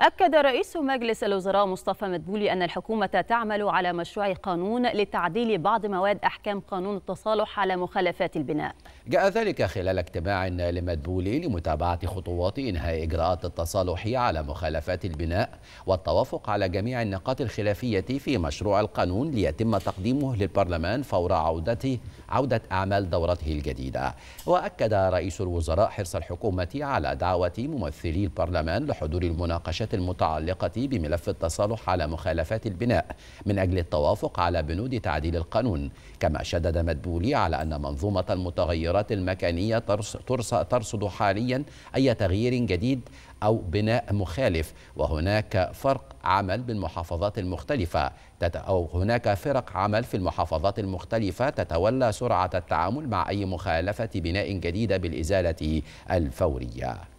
أكد رئيس مجلس الوزراء مصطفى مدبولي أن الحكومة تعمل على مشروع قانون لتعديل بعض مواد أحكام قانون التصالح على مخالفات البناء جاء ذلك خلال اجتماع لمدبولي لمتابعة خطوات إنهاء إجراءات التصالح على مخالفات البناء والتوافق على جميع النقاط الخلافية في مشروع القانون ليتم تقديمه للبرلمان فور عودته عودة أعمال دورته الجديدة وأكد رئيس الوزراء حرص الحكومة على دعوة ممثلي البرلمان لحضور المناقشات المتعلقة بملف التصالح على مخالفات البناء من أجل التوافق على بنود تعديل القانون كما شدد مدبولي على أن منظومة المتغيرات القدرات المكانية ترصد حاليا أي تغيير جديد أو بناء مخالف وهناك فرق عمل بالمحافظات المختلفة أو هناك فرق عمل في المحافظات المختلفة تتولى سرعة التعامل مع أي مخالفة بناء جديدة بالإزالة الفورية